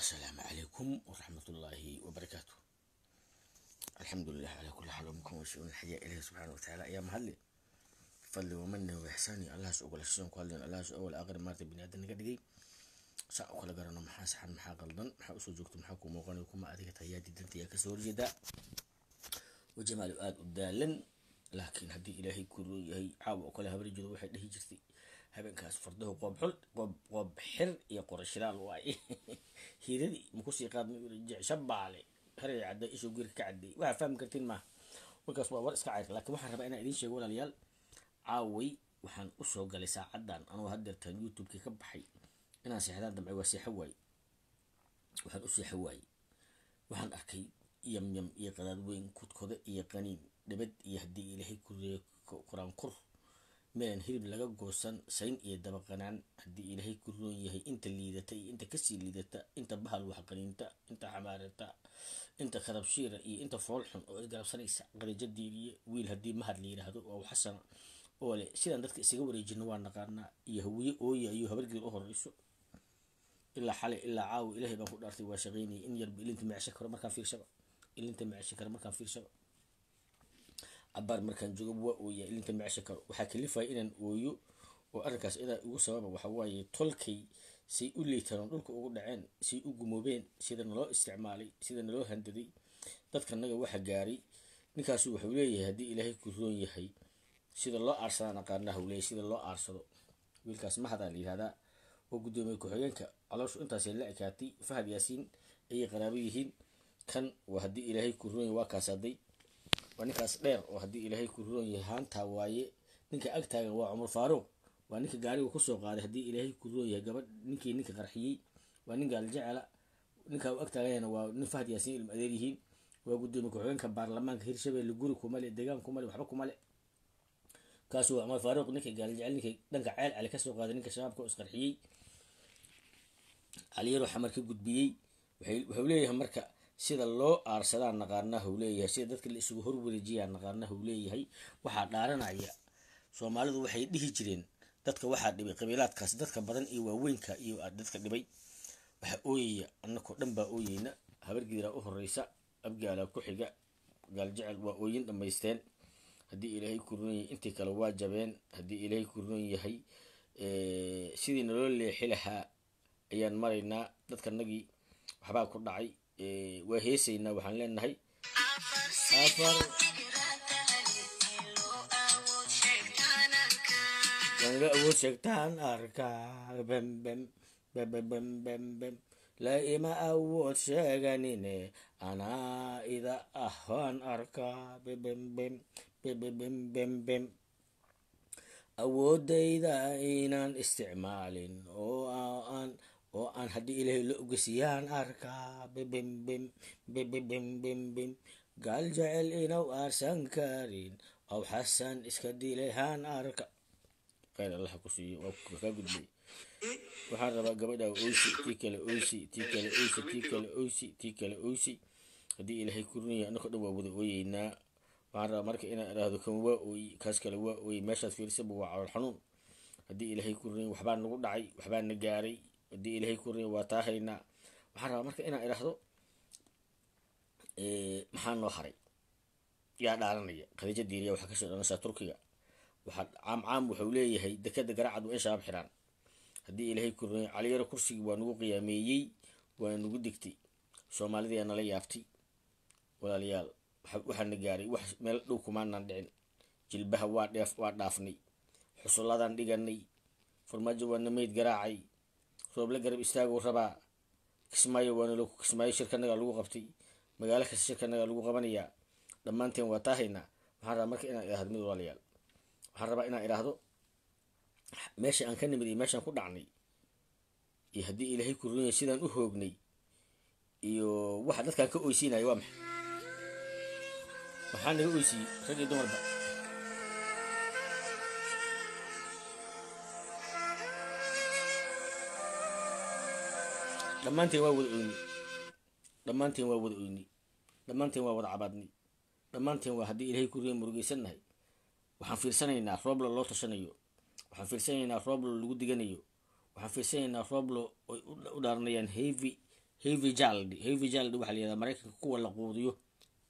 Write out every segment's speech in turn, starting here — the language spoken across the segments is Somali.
السلام عليكم ورحمة الله وبركاته الحمد لله على كل حال ومنكم وشؤون الحياة إليه سبحانه وتعالى يا مهلي فضل ومنه وإحساني الله سوء ولا شيء قال الله سوء ولا آخر مرة بني أدن قد ساق ولا قرنا محا سحن محا غلطان محا أسو جوكت محا كوم وغني كوم أديك دنتي يا كسور جدا وجمال آد ودالن لكن هدي إلهي كل يهي عاو أقول هبري جدو وحيد هي جرتي habeenkaas fardahu qoobxul qoob xir iyo qorashiraal waay hiiradii makusii qaadma jecsabaale xeraya cadda ishuu geerka ka cadday waxaa fahmi kartiin maaha markaas waa war iska cayr lakiin waxaan rabaa inaan idiin sheego walaalayaal caaway waxaan usoo galay saacaddan anoo haddeertaan youtube-kii ka baxay inaan seexdaan damcay waa seexo waaye waxaan u seexo waaye waxaan arkay yamyam iyo qadaad weyn kudkoda iyo qaniin dhabad iyo haddii ilaahay kuraankur meelan hilib laga goosan sayn iyo dabaqanaan haddii ilaahay ku roon yahay inta liidata iyo inta kasii liidata inta bahal waxqaniinta inta xamaarata inta kharabshiira iyo inta foolxun oo isgarabsanaysa qadajo diiriye wiil haddii mahad la yidhaahdo waa xasana oo leh sidaan dadka isaga wareejino waa naqaanaa iyo hawiye ooya ayuu habargeed u horeyso ilaa xale ilaa caawa ilaahay baan ku dhaartay waa shaqaynaya in yarba ilinta macsha karo markaan fiirshaba ilinta macsha karo markaan fiirshaba cabaar markaan jooga waa ooyaa ilinta macesha karo waxaa kalifaya inaan ooyo oo arrinkaas idaa igu sababa waxawaaye tolkay say u liitaraan dhulka ugu dhaceen say u gumoobeen sida naloo isticmaalay sida naloo handaday dadkanaga waxa gaaray ninkaasu waxuu leeyahay haddii ilaahay kuroon yahay sida loo aarsadaan aqaanaha leeyahy sida loo aarsado wiilkaas mahadaa la oo guddoomiye ku-xigeenka calooshu intaasay la ekaatay fahad yaasiin ayay qaraabo yihiin kan haddii ilaahay kuroon yahy waa kaasaday waa ninkaas dheer oo haddii ilaahay ku roon yahay haantaa waaye ninka agtaaga waa cumar faaruuq waa ninka gaariga kusoo qaaday haddii ilaahay ku roon yahay gabadh ninkii ninka qarxiyey waa nin gaalijecela ninkaa u agtaagayana waa nin fahad yaasiin ilm adeer yihiin waa gudoomiye ku-xigeenka baarlamaanka hirshabeelle guri kumale degaan kumale waxba kumale kaasu waa cumar faaruuq ninka gaalijecel ninkay dhanka ceel cali kasoo qaaday ninka shabaabka oo isqarxiyey caliyaro xamar ka gudbiyey waxau leeyahay marka sida loo aarsadaa naqaanaha uu leeyahay sida dadka la isugu horwareejiyaa naqaanaha uu leeyahay waxaa dhaaranaya soomaalidu waxay dhihi jireen dadka waxaa dhibay qabiilaadkaas dadka badan iyo waaweynka iyo dadka dhibay waxaa ooyaya anakoo dhan baa ooyeyna habargidiraa u horeysa abgaalaa ku xiga gaaljecel waa ooyin dhammaysteen haddii ilaahay ku yahay intii kale waa jabeen haddii ilaahay ku yahay sidii naloo leexi lahaa ayaan maraynaa dadkanagii waxbaa ku dhacay waa heesaynaa waxaan leenahay waaniga awood sheegtaan arkaa bembem bebebembembem la ima awood sheeganine anaa ida ahaan arkaa bebembem bebebembembem awoodayda inaan isticmaalin oo aan oo oh, aan haddii ilaahay la ogesiyaan arkaa bibim bim gaal jecel inaw aarsan karin aw xasan iska dilahaan arka khayr allah kale oysi tii kale oysi tii waa wada ooyeynaa waxaan marka inaan idhaahdo kan kaas kale waa ooyi meeshaad fiirsaba waa calool xanuun haddii waxbaa nagu dhacay waxbaa na gaaray hadii ilahay ku rin waa taahaynaa haynaa waxaan rabaa marka inaan idhaahdo maxaa noo haray yaa dhaaranaya khadiija diiniya waxaa kasoo dhalanaysaa turkiga waxaa caam caam wuxuu leeyahay dekeda garaacad waa in shabaab xiraan haddii ilahay ku rin caliyaro kursigii waa nagu qiyaameeyey waa nagu degtay soomaalidaa nala yaabtay walaalayaal waxaana gaaray wax meel dhow kumaanaan dhicin jilbaha waa dheef waa dhaafnay xusuladaan dhiganay farmaajo waana meyd garaacay rooble garab istaagu rabaa kismaayo waana loo kismaayo shirkanagaa lagu qabtay magaalo kasta shirkanagaa lagu qabanayaa dhammaanteen waa taahaynaa waxaan rabaa marka inaan idhahdo mid walaalayaal waxaan rabaa inaan idhaahdo meesha aan ka nimid iyo meeshaan ku dhacnay iyo haddii ilaahay ku runaya sidaan u hoognay iyo waxa dadkaan ka oysiinaya waa maxay waxaa naga oysiiyey rag dumarba dhammaanteen waa wada oyni dhammaanteen waa wada oyni dhammaanteen waa wada cabaadni dhammaanteen waa haddii ilahay kuriga murugeysannahay waxaan fiirsanaynaa rooblo loo tashanayo waxaan fiirsanaynaa rooblo lagu diganayo waxaan fiirsanaynaa rooblo ay u dhaaranayaan hevi hevi jald hevi jald waxaa layihahdaa maraykanka kuwa la quudiyo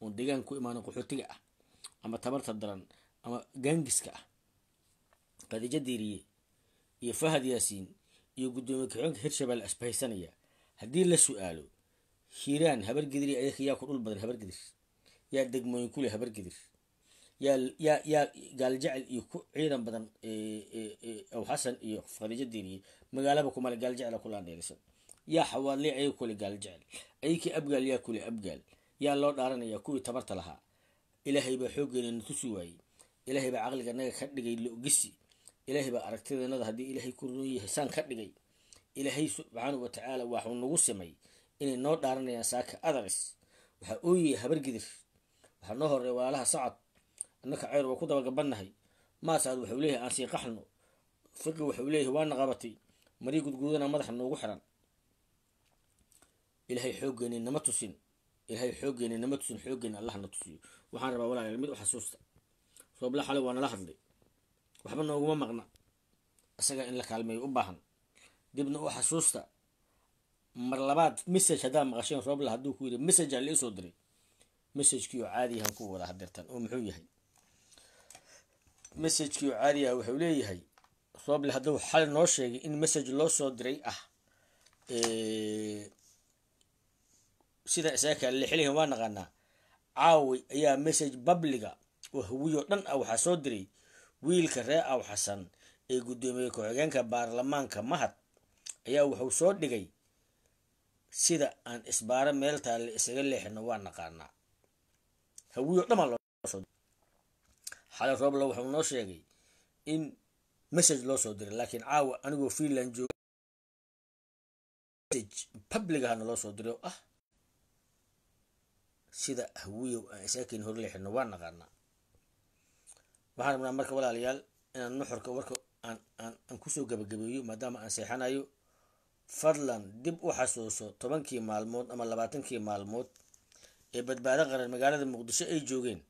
oon deegaanka ku imaano qaxootiga ah ama tabarta daran ama gangiska ah khadiijo diiriye iyo fahad yaasiin iyo guddoomiye kaxoonka hirshabaa la haddii la su-aalo hiiraan habargidiri adinka ku dhul badan habargidir yaa degmooyin kule habargidir yaa yaa gaaljacel iyo ku ciidan badan aw xasan iyo khadiijo diiniye magaalaba kumale gaaljecela kulaandheerisan yaa xawaadley ayaga kule gaaljecel ayankii abgaal yaa kule abgaal yaa loo dhaaranaya kuwii tabarta lahaa ilaahay baa xooggeena na tusi waayey ilaahay baa caqliga naga ka dhigay lo ilaahay baa aragtidanada haddii ilaahay ku ron yahay saan ka dhigay ilaahay subxaanau watacaala waxuu nagu simay inay noo dhaaranayaan saaka adaris waxaa oo yihi habargidir waxaa noo horay walaalaha sacad annaka ceyr waa ku dabagabadnahay maasaad waxuu leeyahay aan sii qaxno fiqi waxuu leeyahay waana qabatay marii gudguudana madaxa noogu xiran ilaahay xooggeeni nama tusin ilahay xooggeeni nama tusin xooggeeni allah na tusiyo waxaan rabaa walaal mid u xasuusta soobla xale waa nala hadlay waxba nooguma maqna isaga in la kaalmeeyo u baahan dibna u xasuusta mar labaad message haddaa maqasheen roobl hadduu ku yiri message ha liisoo diray messajkiioo caadiyahan ku wada hadeertan oo muxuu yahay messajkiioo caadiyaha wuxuu leeyahay roble hadduu xal noo sheegay in message loo soo diray ah sida isaga kale lixilihin waa naqaanaa caawey ayaa message babliga oo hawiyoo dhan ah waxaa soo diray wiilka ree aw xasan ee guddoomiye ku-xigeenka baarlamaanka mahad ayaa wuxuu soo dhigay sida aan isbaaro meel taalle isaga leexino waa naqaanaa hawiyo dhama xaala roobla wuxuu noo sheegay in message loo soo diray laakiin caawa anigoo freeland jooga public ahna loo soo diray oo ah sida hawiyow aan isaga keeni hor leexino waa naqaanaa waxaan rabnaa marka walaalayaal inaan nuxurka warka aan aan aan kusoo gabagabeeyo maadaama aan seexanayo fadlan dib u xasuuso tobankii maalmood ama labaatankii maalmood ee badbaado qaran magaalada muqdisho ay joogeen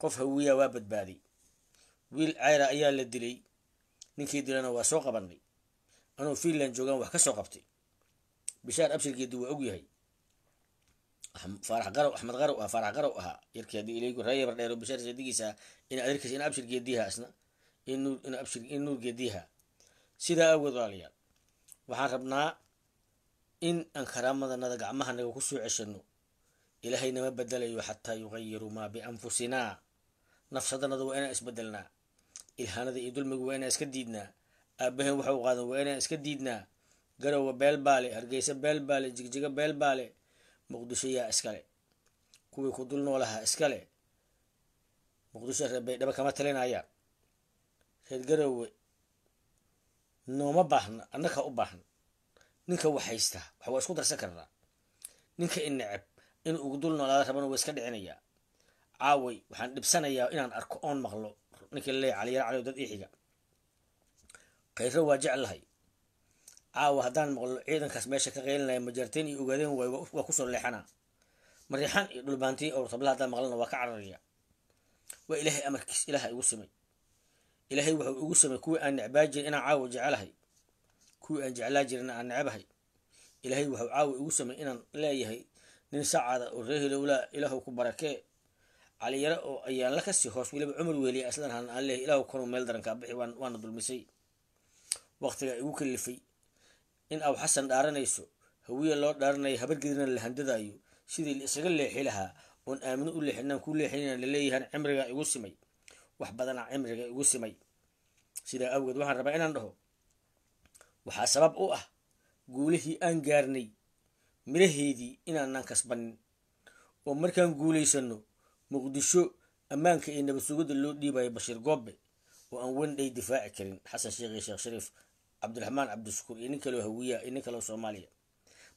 qof hawiya waa badbaaday wiil cayra ayaa la dilay ninkii dilana waa soo qabanay anuu finland joogaan wax ka soo qabtay bishaar abshirgeedi waa og yahay axmed qarow ah faarax qarow ahaa yarkii haddii ilaygu reebar dheero bishaar sadigiisa in adarkiis in abshirgeediiha isna in nuur in sidaa awood walaalayaal waxaan rabnaa in aan karaamadannada gacmahanaga ku soo ceshano ilaahay nama bedelayo xataa yuqayiru maa bianfusinaa nafsadanada waa inaan isbedelnaa ilhaanada iyo dulmiga waa inaan iska diidnaa aabaheen waxa u qaadan waa inaan iska diidnaa garowa beelbaale hargeysa beelbaale jigjiga beelbaale muqdisho yaa iskale kuwii ku dul noolahaa iskale muqdisho reebay dhaba kama talinayaan reer garowe nooma baahna annaka u baahan ninka wax haystaa wax waa isku darsan karnaa ninka ineceb neceb inuu ugu dul noolaada rabana waa iska dhicinayaa caaway waxaan dhibsanayaa inaan arko oon maqlo ninkii laleeya caliyar cali dad iixiga khayro waa jeclahay caawa haddaan maqlo ciidankaas meesha ka qeylinaya majarteen iyo ogaadeen waa ku soo leexanaa mariixaan iyo dhulbaantiy owrtabla haddaan maqlana waa ka cararaya waa ilaahay amarkiis ilaaha igu simay ilaahay wuxuu igu samey kuwii aan necbaa jirin inaan caawa jecelahay kuwii aan jeclaa jirin aan necabahay ilaahay wuxuu caawa igu samey inaan leeyahay nin sacaada oo reehilowlaa ilaahu ku barakee caliyaro oo ayaan la kasii hoos weliba cumar weeliya islan aan leeyahy ilaahu kanu meel darankaa bixi waana dulmisay waqtigaa igu kalifay in aw xasan dhaaranayso hawiya loo dhaaranayo habargedina la handadaayo sidii isaga leexi lahaa oon aamino u leexinaan ku leexinaan laleeyahan cimrigaa igu simay wax badana cimriga igu simay sidaa awgeed waxaan rabaa inaan dhaho waxaa sabab u ah guulihii aan gaarnay miraheedii inaanan kasbanin oo markaan guulaysano muqdisho ammaanka iyo nabad sugidda loo dhiibayo bashiir goobe oo aan wendhay difaaci karin xasan sheekh iyo sheekh shariif cabdiraxmaan cabdishakuur iyo nin kaleo hawiya iyo nin kaleo soomaaliya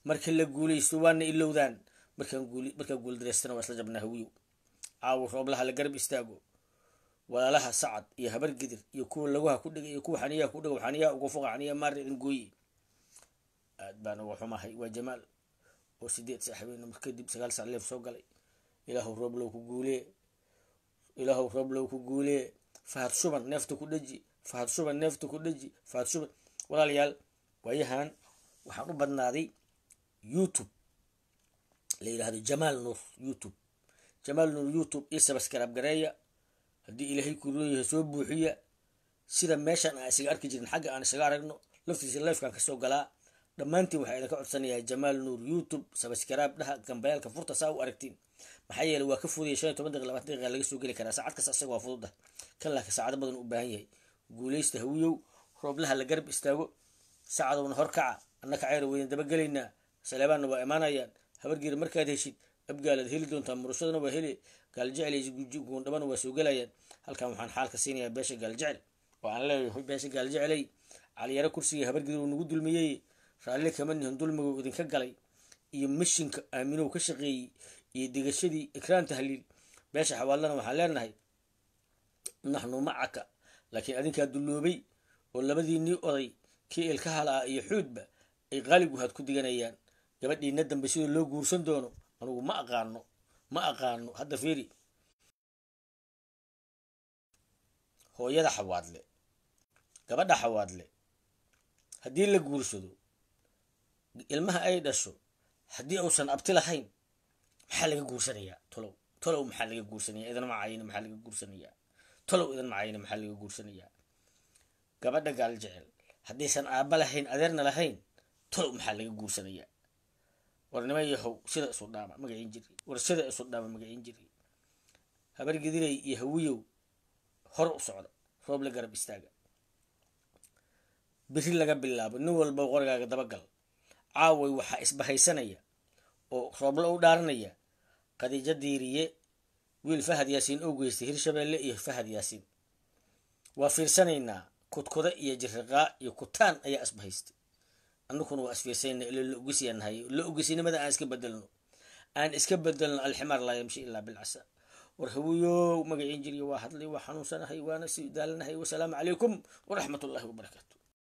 marka la guulaysto waana ilowdaan markaan guuli markaan guuldareystana waa isla jabnaa hawiyo caawo rooblaha la garab istaago walaalaha sacad iyo habargidir iyo kuwa lagaha ku dhiga iyo kuwa xaniyaha ku dhiga xaniyaha ugu fuqa xaniyaha maaricin gooyi aad baan uga xumahay waa jamaal oo sideed sax habeen kadib sagaal sac leef soo galay ilaahu rooblow ku guulee ilaahu rooblow ku guulee fahad shuban neefta ku dheji fahad shuban neefta ku dheji fahad shuban walaalayaal waayahan waxaan u badnaaday youtube la yidhahdo jamaal nuur youtube jamaal nuur youtube iyo sabaskarab gareeya haddii ilaahay ku leeyahay soo buuxiya sida meeshan aan isaga arki jirin xagga aan isaga aragno laftiisa lifekan kasoo galaa dhammaantiin waxaa idinka codsanayaa jamaal nuur youtube sabskaraab dhaha gambayaalka furta saa u aragtiin maxaa yeele waa ka fudaya shan iyo toban daqiiq labaatan daqiiqa laga soo geli karaa saacad kasta asaga waa fududa kan laaka saacado badan u baahan yahay guuleysta hawiyow rooblaha la garab istaago saacadowna horkaca kaca annaka ceyra weydan dabagelaynaa saleebaanna waa imaanayaan habargeeri markaad heshid abgaalaad heli doontaa murashadana waa heli gaaljecel isguundhabana waa soo gelayaan halkan waxaan xaalka siinayaa beesha gaaljecel oo aan leeyahay beesha gaaljecelay caliyaro kursiga habargidir oo nagu dulmiyey raalli kama nihin dulmiga idinka galay iyo mashinka aaminow ka shaqeeyey iyo degashadii ikraan tahliil beesha xawaalana waxaan leenahay naxnu macaka laakiin adinkaa dulloobay oo labadiinii oday kii ilka hala ah iyo xuudba ay qaaligu haad ku diganayaan gabadhiina dambe sidoo loo guursan doono anugu ma aqaano ma aqaano hadda fiiri hooyada xawaadle gabadha xawaadle haddii la guursado ilmaha ay dhasho haddii uusan abti lahayn maxaa laga guursanayaa tolow tolow maxaa laga guursanayaa idan macayne maxaa laga guursanayaa tolow idan macayne maxaa laga guursanayaa gabadha gaal jecel haddaysan aabba lahayn adeerna lahayn tolow maxaa laga guursanayaa warnima yahow sida isu dhaama magaciin jiri war sida isu dhaama magaciin jiri habar iyo hawiyow hor u socda roob la garab istaaga biri laga bilaabo nin walba qorigaaga dabagal caaway waxaa isbahaysanaya oo roobla u dhaaranaya khadiijo diiriye wiil fahad yaasiin oo geystay hirshabeelle iyo fahad yaasiin waa fiirsanaynaa kudkuda iyo jirriqaa iyo kutaan ayaa isbahaystay anukuna waa isfiirsayna ila la ogosyaanahay la ogosinimada aan iska bedelno aan iska bedelno alximaar laa yamshi ilaa bilcasa war hawiyow magaciin jiriya waa hadlay waa xanuunsanahay waana si daalanahay wasalaamu calaykum waraxmat ullahi wabarakaatu